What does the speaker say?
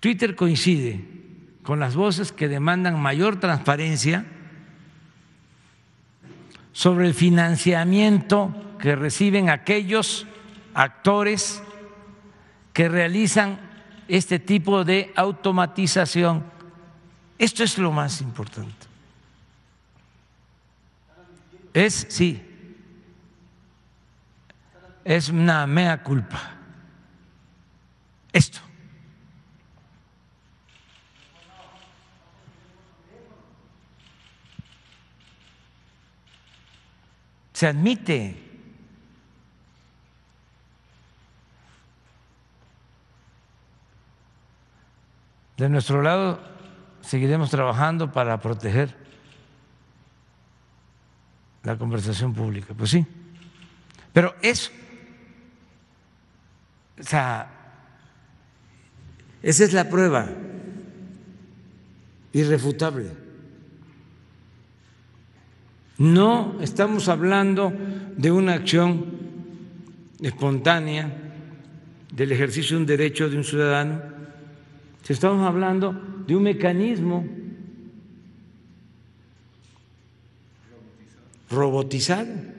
Twitter coincide con las voces que demandan mayor transparencia sobre el financiamiento que reciben aquellos actores que realizan este tipo de automatización. Esto es lo más importante. Es, sí, es una mea culpa se admite. De nuestro lado seguiremos trabajando para proteger la conversación pública, pues sí. Pero eso, esa es la prueba irrefutable no estamos hablando de una acción espontánea del ejercicio de un derecho de un ciudadano. Estamos hablando de un mecanismo robotizado.